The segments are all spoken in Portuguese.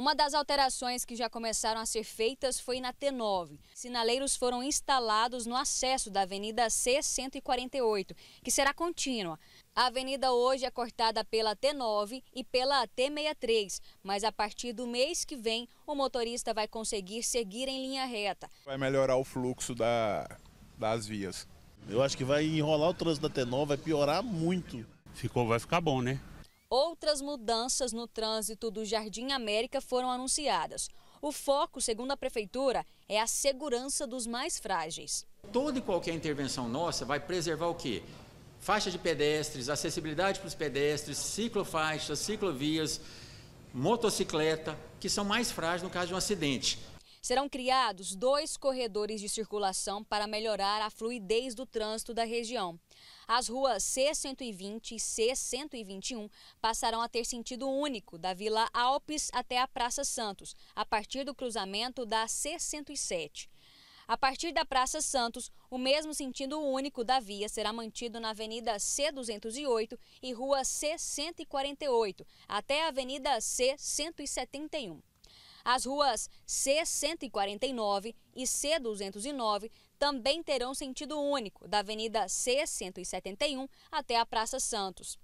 Uma das alterações que já começaram a ser feitas foi na T9. Sinaleiros foram instalados no acesso da Avenida C148, que será contínua. A avenida hoje é cortada pela T9 e pela T63, mas a partir do mês que vem o motorista vai conseguir seguir em linha reta. Vai melhorar o fluxo da, das vias. Eu acho que vai enrolar o trânsito da T9, vai piorar muito. Ficou, vai ficar bom, né? Outras mudanças no trânsito do Jardim América foram anunciadas. O foco, segundo a prefeitura, é a segurança dos mais frágeis. Toda e qualquer intervenção nossa vai preservar o quê? Faixa de pedestres, acessibilidade para os pedestres, ciclofaixas, ciclovias, motocicleta, que são mais frágeis no caso de um acidente. Serão criados dois corredores de circulação para melhorar a fluidez do trânsito da região. As ruas C120 e C121 passarão a ter sentido único, da Vila Alpes até a Praça Santos, a partir do cruzamento da C107. A partir da Praça Santos, o mesmo sentido único da via será mantido na Avenida C208 e Rua C148, até a Avenida C171. As ruas C149 e C209 também terão sentido único, da Avenida C171 até a Praça Santos.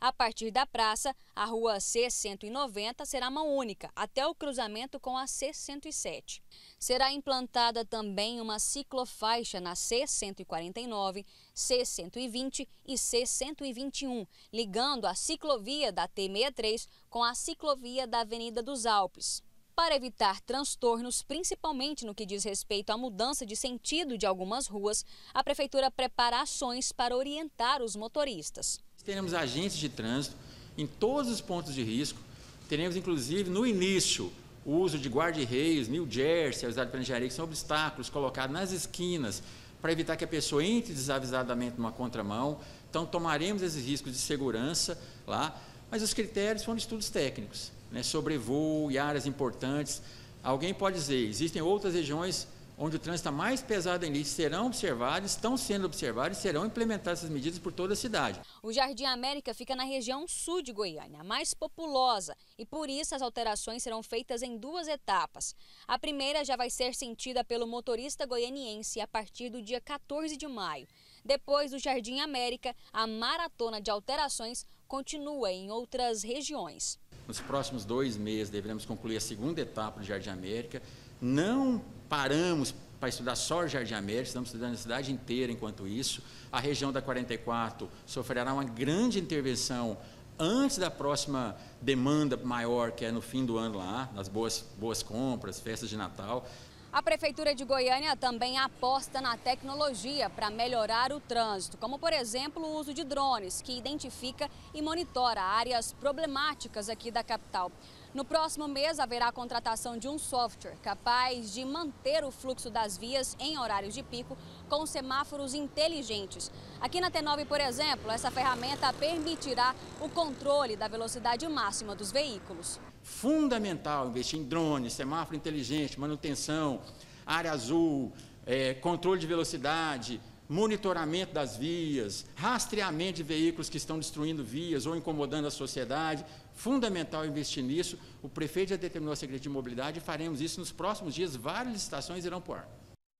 A partir da praça, a rua C190 será mão única, até o cruzamento com a C107. Será implantada também uma ciclofaixa na C149, C120 e C121, ligando a ciclovia da T63 com a ciclovia da Avenida dos Alpes para evitar transtornos, principalmente no que diz respeito à mudança de sentido de algumas ruas, a Prefeitura prepara ações para orientar os motoristas. Teremos agentes de trânsito em todos os pontos de risco, teremos inclusive no início o uso de guarda-reios, New Jersey, avisado pela engenharia, que são obstáculos colocados nas esquinas para evitar que a pessoa entre desavisadamente numa contramão. Então, tomaremos esses riscos de segurança lá. Mas os critérios foram estudos técnicos, né, sobre voo e áreas importantes. Alguém pode dizer, existem outras regiões onde o trânsito está mais pesado em lixo serão observados, estão sendo observados e serão implementadas essas medidas por toda a cidade. O Jardim América fica na região sul de Goiânia, a mais populosa, e por isso as alterações serão feitas em duas etapas. A primeira já vai ser sentida pelo motorista goianiense a partir do dia 14 de maio. Depois do Jardim América, a maratona de alterações continua em outras regiões. Nos próximos dois meses devemos concluir a segunda etapa do Jardim América. Não paramos para estudar só o Jardim América, estamos estudando a cidade inteira enquanto isso. A região da 44 sofrerá uma grande intervenção antes da próxima demanda maior, que é no fim do ano lá, nas boas, boas compras, festas de Natal. A Prefeitura de Goiânia também aposta na tecnologia para melhorar o trânsito, como por exemplo o uso de drones, que identifica e monitora áreas problemáticas aqui da capital. No próximo mês haverá a contratação de um software capaz de manter o fluxo das vias em horários de pico com semáforos inteligentes. Aqui na T9, por exemplo, essa ferramenta permitirá o controle da velocidade máxima dos veículos. Fundamental investir em drones, semáforo inteligente, manutenção, área azul, é, controle de velocidade, monitoramento das vias, rastreamento de veículos que estão destruindo vias ou incomodando a sociedade. Fundamental investir nisso. O prefeito já determinou a Secretaria de Mobilidade e faremos isso nos próximos dias. Várias estações irão por ar.